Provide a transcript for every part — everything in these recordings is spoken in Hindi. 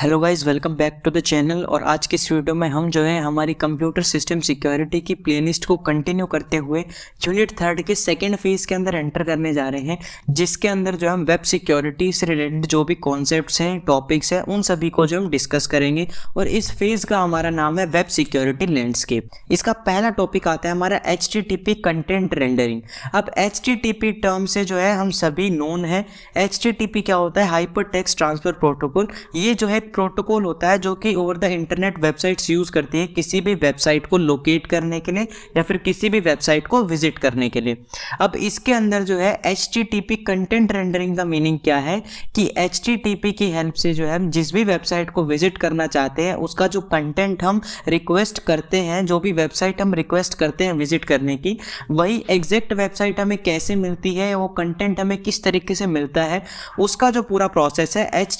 hello guys welcome back to the channel और आज के इस वीडियो में हम जो है हमारी कंप्यूटर सिस्टम सिक्योरिटी की प्लेलिस्ट को कंटिन्यू करते हुए यूनिट थर्ड के सेकेंड फेज के अंदर एंटर करने जा रहे हैं जिसके अंदर जो हम वेब सिक्योरिटी से रिलेटेड जो भी कॉन्सेप्ट्स हैं टॉपिक्स हैं उन सभी को जो हम डिस्कस करेंगे और इस फेज़ का हमारा नाम है वेब सिक्योरिटी लैंडस्केप इसका पहला टॉपिक आता है हमारा एच कंटेंट रेंडरिंग अब एच टर्म से जो है हम सभी नोन है एच क्या होता है हाइपर ट्रांसफर प्रोटोकॉल ये जो है प्रोटोकॉल होता है जो कि over the internet websites use करती है किसी भी वेबसाइट को लोकेट करने के लिए या फिर किसी भी वेबसाइट को विजिट करने के लिए अब इसके अंदर जो है एच कंटेंट रेंडरिंग का मीनिंग क्या है कि एच की हेल्प से जो है हम जिस भी वेबसाइट को विजिट करना चाहते हैं उसका जो कंटेंट हम रिक्वेस्ट करते हैं जो भी वेबसाइट हम रिक्वेस्ट करते हैं विजिट करने की वही एग्जैक्ट वेबसाइट हमें कैसे मिलती है वो कंटेंट हमें किस तरीके से मिलता है उसका जो पूरा प्रोसेस है एच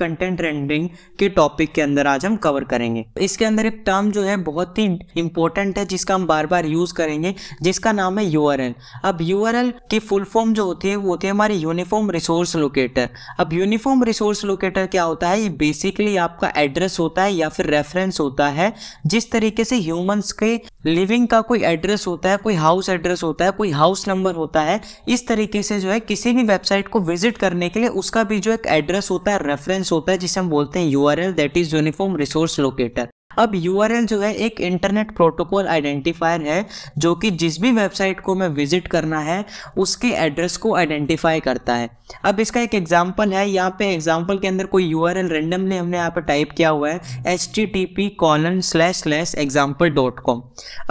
कंटेंट रेंडरिंग के टॉपिक के अंदर आज हम कवर करेंगे इसके अंदर एक टर्म जो है बहुत ही इंपॉर्टेंट है जिसका हम बार बार यूज़ करेंगे जिसका नाम है यू अब यू की फुल फॉर्म जो होती है वो होती है हमारी यूनिफॉर्म रिसोर्स लोकेटर अब यूनिफॉर्म रिसोर्स लोकेटर क्या होता है ये बेसिकली आपका एड्रेस होता है या फिर रेफरेंस होता है जिस तरीके से ह्यूमंस के लिविंग का कोई एड्रेस होता है कोई हाउस एड्रेस होता है कोई हाउस नंबर होता है इस तरीके से जो है किसी भी वेबसाइट को विजिट करने के लिए उसका भी जो एक एड्रेस होता है रेफरेंस होता है जिसे हम बोलते url that is uniform resource locator अब यू जो है एक इंटरनेट प्रोटोकॉल आइडेंटिफायर है जो कि जिस भी वेबसाइट को मैं विजिट करना है उसके एड्रेस को आइडेंटिफाई करता है अब इसका एक एग्जाम्पल है यहाँ पे एग्जाम्पल के अंदर कोई यू आर एल रेंडमली हमने यहाँ पर टाइप किया हुआ है H T T P colon slash slash example dot com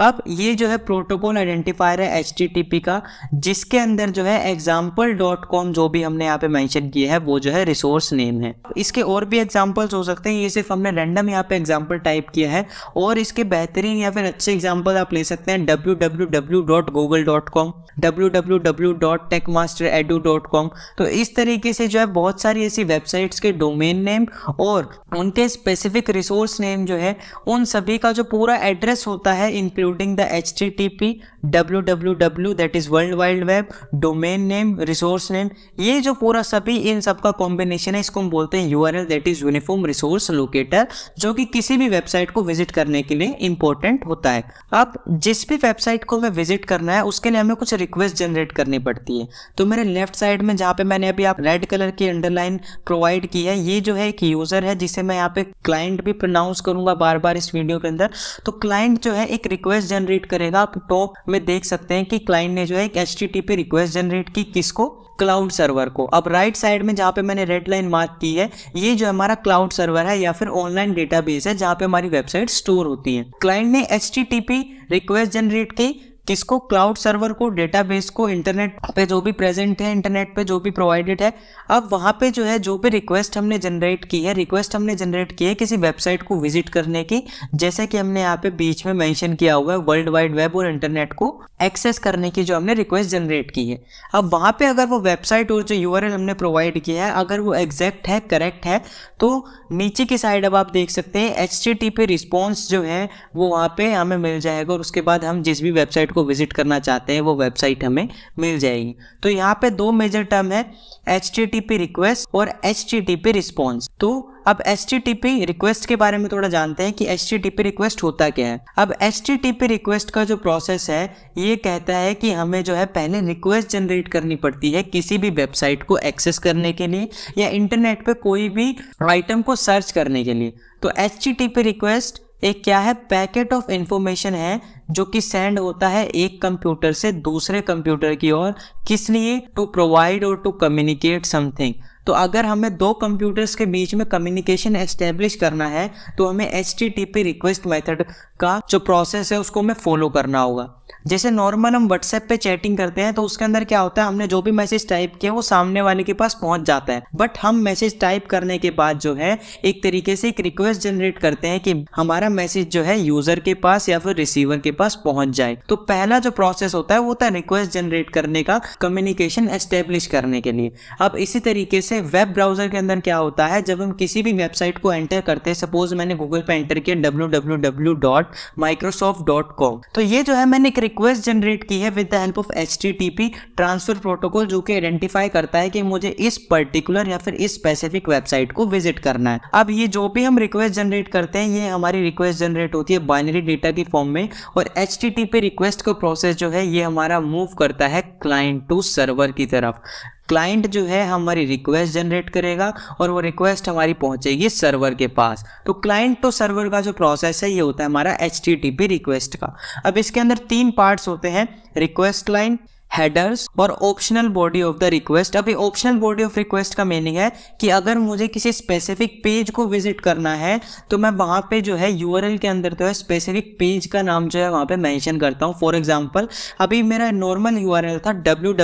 अब ये जो है प्रोटोकॉल आइडेंटिफायर है एच टी टी पी का जिसके अंदर जो है एग्जाम्पल डॉट कॉम जो भी हमने यहाँ पे मैंशन किए है वो जो है रिसोर्स नेम है इसके और भी एग्जाम्पल्स हो सकते हैं ये सिर्फ हमने रेंडम यहाँ पे एग्जाम्पल टाइप किया किया है और इसके बेहतरीन या फिर अच्छे एग्जाम्पल आप ले सकते हैं W W W dot Google dot com W W W dot tech master edu dot com तो इस तरीके से जो है बहुत सारी ऐसी वेबसाइट्स के डोमेन नेम और उनके स्पेसिफिक रिसोर्स नेम जो है उन सभी का जो पूरा एड्रेस होता है including the H T T P W W W that is world wide web domain name resource name ये जो पूरा सभी इन सब का कॉम्बिनेशन है इसको हम बोलते हैं U R L that is uniform resource locator जो कि किसी भी वेबसाइट वेबसाइट को विजिट करने के लिए इम्पोर्टेंट होता है अब जिस भी वेबसाइट को हमें विजिट करना है उसके लिए हमें कुछ रिक्वेस्ट जनरेट करनी पड़ती है तो मेरे लेफ्ट साइड में जहाँ पे मैंने अभी आप रेड कलर की अंडरलाइन प्रोवाइड की है ये जो है एक यूज़र है जिसे मैं यहाँ पे क्लाइंट भी प्रोनाउंस करूंगा बार बार इस वीडियो के अंदर तो क्लाइंट जो है एक रिक्वेस्ट जनरेट करेगा आप टॉप में देख सकते हैं कि क्लाइंट ने जो है एक एच रिक्वेस्ट जनरेट की किसको क्लाउड सर्वर को अब राइट साइड में जहाँ पे मैंने रेड लाइन मार्क की है ये जो हमारा क्लाउड सर्वर है या फिर ऑनलाइन डेटाबेस है जहाँ पे हमारी वेबसाइट स्टोर होती है क्लाइंट ने एच रिक्वेस्ट जनरेट की किसको क्लाउड सर्वर को डेटाबेस को इंटरनेट पे जो भी प्रेजेंट है इंटरनेट पे जो भी प्रोवाइडेड है अब वहाँ पे जो है जो भी रिक्वेस्ट हमने जनरेट की है रिक्वेस्ट हमने जनरेट की है किसी वेबसाइट को विजिट करने की जैसे कि हमने यहाँ पे बीच में मेंशन किया हुआ है वर्ल्ड वाइड वेब और इंटरनेट को एक्सेस करने की जो हमने रिक्वेस्ट जनरेट की है अब वहाँ पर अगर वो वेबसाइट और जो यू हमने प्रोवाइड किया है अगर वो एग्जैक्ट है करेक्ट है तो नीचे की साइड अब आप देख सकते हैं एच रिस्पॉन्स जो है वो वहाँ पर हमें मिल जाएगा और उसके बाद हम जिस भी वेबसाइट वेबसाइट को विजिट करना चाहते हैं वो वेबसाइट हमें मिल जाएगी तो यहाँ पे दो मेजर टर्म है एच रिक्वेस्ट और एच रिस्पॉन्स तो अब एच रिक्वेस्ट के बारे में थोड़ा जानते हैं कि एच रिक्वेस्ट होता क्या है अब एच रिक्वेस्ट का जो प्रोसेस है ये कहता है कि हमें जो है पहले रिक्वेस्ट जनरेट करनी पड़ती है किसी भी वेबसाइट को एक्सेस करने के लिए या इंटरनेट पर कोई भी आइटम को सर्च करने के लिए तो एच रिक्वेस्ट एक क्या है पैकेट ऑफ इंफॉर्मेशन है जो कि सेंड होता है एक कंप्यूटर से दूसरे कंप्यूटर की ओर किस लिए टू प्रोवाइड और टू कम्युनिकेट समथिंग तो अगर हमें दो कंप्यूटर्स के बीच में कम्युनिकेशन एस्टेब्लिश करना है तो हमें एच रिक्वेस्ट मेथड का जो प्रोसेस है उसको हमें फॉलो करना होगा जैसे नॉर्मल हम व्हाट्सएप पे चैटिंग करते हैं तो उसके अंदर क्या होता है हमने जो भी मैसेज टाइप किया वो सामने वाले के पास पहुंच जाता है बट हम मैसेज टाइप करने के बाद जो है एक तरीके से एक रिक्वेस्ट जनरेट करते हैं कि हमारा मैसेज जो है यूजर के पास या फिर रिसीवर के पास पहुंच जाए तो पहला जो प्रोसेस होता है वो होता है रिक्वेस्ट जनरेट करने का कम्युनिकेशन एस्टेब्लिश करने के लिए अब इसी तरीके से वेब ब्राउजर के अंदर क्या होता है जब हम किसी भी वेबसाइट को एंटर करते हैं सपोज मैंने गूगल पे एंटर किया डब्ल्यू तो ये जो है मैंने रिक्वेस्ट जनरेट की है with the help of H transfer protocol जो कि आइडेंटिफाई करता है कि मुझे इस पर्टिकुलर या फिर इस स्पेसिफिक वेबसाइट को विजिट करना है अब ये जो भी हम रिक्वेस्ट जनरेट करते हैं ये हमारी रिक्वेस्ट जनरेट होती है बाइनरी डेटा की फॉर्म में और एच रिक्वेस्ट का प्रोसेस जो है ये हमारा मूव करता है क्लाइंट टू सर्वर की तरफ क्लाइंट जो है हमारी रिक्वेस्ट जनरेट करेगा और वो रिक्वेस्ट हमारी पहुंचेगी सर्वर के पास तो क्लाइंट तो सर्वर का जो प्रोसेस है ये होता है हमारा एच रिक्वेस्ट का अब इसके अंदर तीन पार्ट्स होते हैं रिक्वेस्ट क्लाइंट हेडर्स और optional body of the request अभी ऑप्शनल बॉडी ऑफ रिक्वेस्ट का मीनिंग है कि अगर मुझे किसी स्पेसिफिक पेज को विजिट करना है तो मैं वहाँ पे जो है यू के अंदर तो है स्पेसिफिक पेज का नाम जो है वहाँ पे मेंशन करता हूँ फॉर एग्जांपल अभी मेरा नॉर्मल यू था डब्ल्यू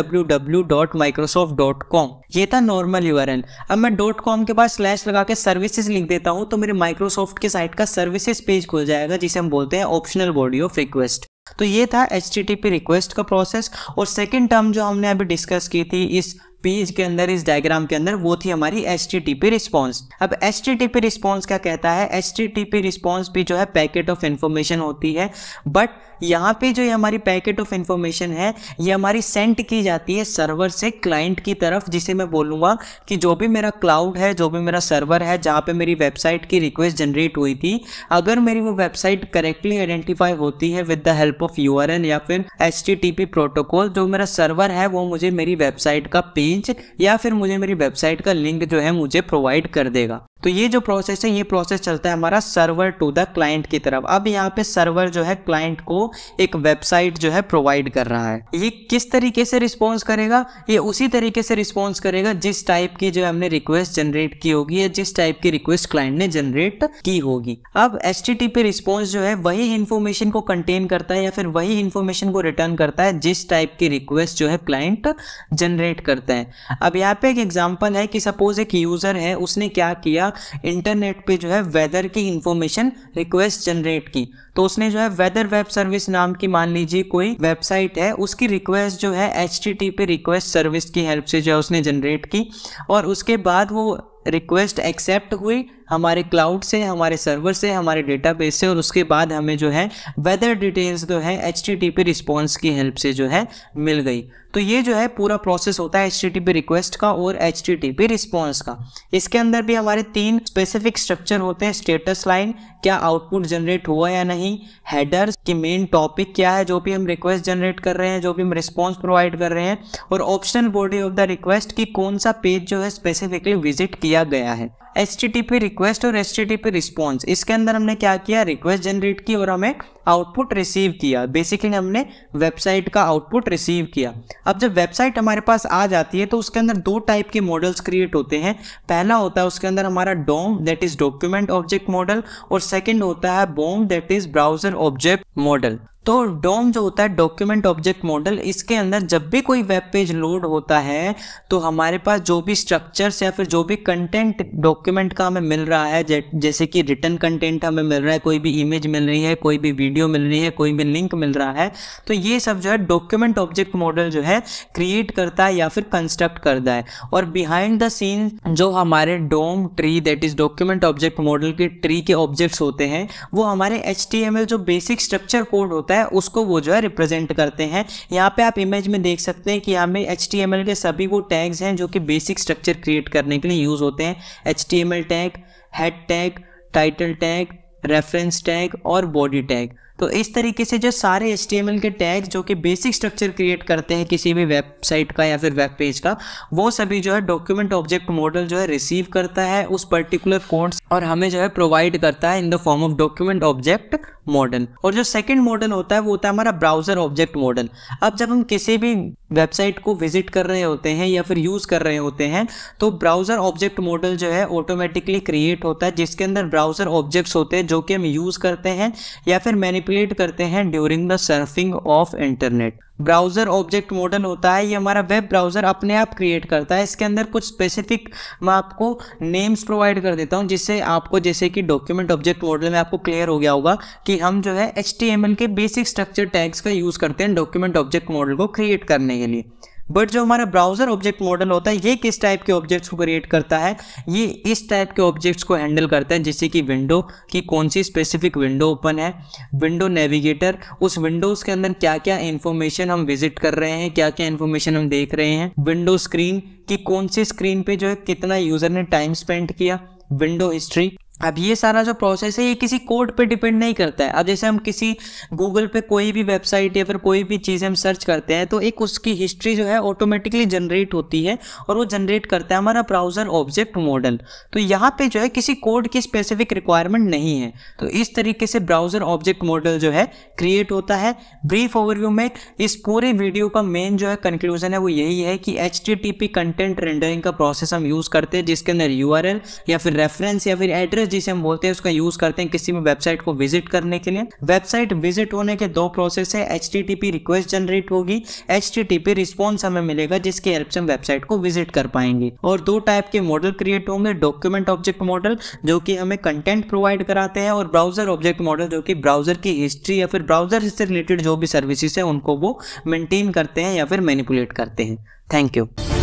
ये था नॉर्मल यू अब मैं डॉट कॉम के पास स्लैश लगा के सर्विसेज लिख देता हूँ तो मेरे माइक्रोसॉफ्ट के साइट का सर्विसेज पेज खुल जाएगा जिसे हम बोलते हैं ऑप्शनल बॉडी ऑफ रिक्वेस्ट तो ये था एच रिक्वेस्ट का प्रोसेस और सेकेंड टर्म जो हमने अभी डिस्कस की थी इस पेज के अंदर इस डायग्राम के अंदर वो थी हमारी एच टी रिस्पॉन्स अब एच टी रिस्पॉन्स क्या कहता है एच टी रिस्पॉन्स भी जो है पैकेट ऑफ इन्फॉर्मेशन होती है बट यहाँ पे जो ये हमारी पैकेट ऑफ इन्फॉर्मेशन है ये हमारी सेंड की जाती है सर्वर से क्लाइंट की तरफ जिसे मैं बोलूँगा कि जो भी मेरा क्लाउड है जो भी मेरा सर्वर है जहाँ पे मेरी वेबसाइट की रिक्वेस्ट जनरेट हुई थी अगर मेरी वो वेबसाइट करेक्टली आइडेंटिफाई होती है with the help of U या फिर एच प्रोटोकॉल जो मेरा सर्वर है वो मुझे मेरी वेबसाइट का पेज पेज या फिर मुझे मेरी वेबसाइट का लिंक जो है मुझे प्रोवाइड कर देगा तो ये जो प्रोसेस है ये प्रोसेस चलता है हमारा सर्वर टू द क्लाइंट की तरफ अब यहाँ पे सर्वर जो है क्लाइंट को एक वेबसाइट जो है प्रोवाइड कर रहा है ये किस तरीके से रिस्पॉन्स करेगा ये उसी तरीके से रिस्पॉन्स करेगा जिस टाइप की जो हमने रिक्वेस्ट जनरेट की होगी या जिस टाइप की रिक्वेस्ट क्लाइंट ने जनरेट की होगी अब एच टी रिस्पॉन्स जो है वही इन्फॉर्मेशन को कंटेन करता है या फिर वही इन्फॉर्मेशन को रिटर्न करता है जिस टाइप की रिक्वेस्ट जो है क्लाइंट जनरेट करता है अब यहाँ पे एक एग्जांपल है कि सपोज एक यूज़र है उसने क्या किया इंटरनेट पे जो है वेदर की इंफॉर्मेशन रिक्वेस्ट जनरेट की तो उसने जो है वेदर वेब सर्विस नाम की मान लीजिए कोई वेबसाइट है उसकी रिक्वेस्ट जो है एच पे रिक्वेस्ट सर्विस की हेल्प से जो है उसने जनरेट की और उसके बाद वो रिक्वेस्ट एक्सेप्ट हुई हमारे क्लाउड से हमारे सर्वर से हमारे डेटाबेस से और उसके बाद हमें जो है वेदर डिटेल्स जो है H T T P response की हेल्प से जो है मिल गई तो ये जो है पूरा प्रोसेस होता है H T T P request का और H T T P response का इसके अंदर भी हमारे तीन स्पेसिफिक स्ट्रक्चर होते हैं स्टेटस लाइन क्या आउटपुट जनरेट हुआ या नहीं हेडर्स की मेन टॉपिक क्या है जो भी हम रिक्वेस्ट जनरेट कर रहे हैं जो भी हम रिस्पॉन्स प्रोवाइड कर रहे हैं और optional body of the request की कौन सा पेज जो है स्पेसिफिकली विजिट किया गया है एच रिक्वेस्ट और एच रिस्पॉन्स इसके अंदर हमने क्या किया रिक्वेस्ट जनरेट की और हमें आउटपुट रिसीव किया बेसिकली हमने वेबसाइट का आउटपुट रिसीव किया अब जब वेबसाइट हमारे पास आ जाती है तो उसके अंदर दो टाइप के मॉडल्स क्रिएट होते हैं पहला होता है उसके अंदर हमारा DOM that is document object model और सेकेंड होता है BOM that is browser object model तो डोम जो होता है डॉक्यूमेंट ऑब्जेक्ट मॉडल इसके अंदर जब भी कोई वेब पेज लोड होता है तो हमारे पास जो भी स्ट्रक्चर्स या फिर जो भी कंटेंट डॉक्यूमेंट का हमें मिल रहा है जैसे कि रिटर्न कंटेंट हमें मिल रहा है कोई भी इमेज मिल रही है कोई भी वीडियो मिल रही है कोई भी लिंक मिल रहा है तो ये सब जो है डॉक्यूमेंट ऑब्जेक्ट मॉडल जो है क्रिएट करता है या फिर कंस्ट्रक्ट करता है और बिहाइंड द सीन जो हमारे DOM tree that is document object model के ट्री के ऑब्जेक्ट्स होते हैं वो हमारे एच जो बेसिक स्ट्रक्चर कोड होता है है उसको वो जो है रिप्रेजेंट करते हैं यहाँ पे आप इमेज में देख सकते हैं कि पे एच के सभी वो टैग्स हैं जो कि बेसिक स्ट्रक्चर क्रिएट करने के लिए यूज़ होते हैं H tag head tag title tag reference tag और बॉडी टैग तो इस तरीके से जो सारे एस के टैग जो कि बेसिक स्ट्रक्चर क्रिएट करते हैं किसी भी वेबसाइट का या फिर वेब पेज का वो सभी जो है डॉक्यूमेंट ऑब्जेक्ट मॉडल जो है रिसीव करता है उस पर्टिकुलर कोड्स और हमें जो है प्रोवाइड करता है in the form of document object model और जो सेकेंड मॉडल होता है वो होता है हमारा ब्राउजर ऑब्जेक्ट मॉडल अब जब हम किसी भी वेबसाइट को विजिट कर रहे होते हैं या फिर यूज़ कर रहे होते हैं तो ब्राउज़र ऑब्जेक्ट मॉडल जो है ऑटोमेटिकली क्रिएट होता है जिसके अंदर ब्राउज़र ऑब्जेक्ट्स होते हैं जो कि हम यूज़ करते हैं या फिर मैनिपुलेट करते हैं during the surfing of internet browser object model होता है ये हमारा वेब ब्राउज़र अपने आप क्रिएट करता है इसके अंदर कुछ स्पेसिफिक मैं आपको नेम्स प्रोवाइड कर देता हूँ जिससे आपको जैसे कि डॉक्यूमेंट ऑब्जेक्ट मॉडल में आपको क्लियर हो गया होगा कि हम जो है एच के बेसिक स्ट्रक्चर टैग्स का यूज़ करते हैं डॉक्यूमेंट ऑब्जेक्ट मॉडल को क्रिएट करने के लिए बट जो हमारा ब्राउजर ऑब्जेक्ट मॉडल होता है ये किस टाइप के ऑब्जेक्ट्स को क्रिएट करता है ये इस टाइप के ऑब्जेक्ट्स को हैंडल करता है जैसे कि विंडो की कौन सी स्पेसिफिक विंडो ओपन है विंडो नेविगेटर उस विंडोज के अंदर क्या क्या इन्फॉर्मेशन हम विजिट कर रहे हैं क्या क्या इन्फॉर्मेशन हम देख रहे हैं विंडो स्क्रीन की कौन सी स्क्रीन पे जो है कितना यूजर ने टाइम स्पेंड किया विंडो हिस्ट्री अब ये सारा जो प्रोसेस है ये किसी कोड पे डिपेंड नहीं करता है अब जैसे हम किसी गूगल पे कोई भी वेबसाइट या फिर कोई भी चीज़ हम सर्च करते हैं तो एक उसकी हिस्ट्री जो है ऑटोमेटिकली जनरेट होती है और वो जनरेट करता है हमारा ब्राउज़र ऑब्जेक्ट मॉडल तो यहाँ पे जो है किसी कोड की स्पेसिफिक रिक्वायरमेंट नहीं है तो इस तरीके से ब्राउज़र ऑब्जेक्ट मॉडल जो है क्रिएट होता है ब्रीफ ओवरव्यू में इस पूरे वीडियो का मेन जो है कंक्लूजन है वो यही है कि एच कंटेंट रेंडरिंग का प्रोसेस हम यूज़ करते हैं जिसके अंदर यू या फिर रेफरेंस या फिर एड्रेस प्रोसेस जिसे हम बोलते हैं उसका यूज करते हैं किसी भी वेबसाइट को विजिट करने के लिए वेबसाइट विजिट होने के दो प्रोसेस है एच रिक्वेस्ट जनरेट होगी एच रिस्पॉन्स हमें मिलेगा जिसके हेल्प से हम वेबसाइट को विजिट कर पाएंगे और दो टाइप के मॉडल क्रिएट होंगे डॉक्यूमेंट ऑब्जेक्ट मॉडल जो कि हमें कंटेंट प्रोवाइड कराते हैं और ब्राउजर ऑब्जेक्ट मॉडल जो कि ब्राउजर की हिस्ट्री या फिर ब्राउजर से रिलेटेड जो भी सर्विसेज है उनको वो मेंटेन करते हैं या फिर मैनिपुलेट करते हैं थैंक यू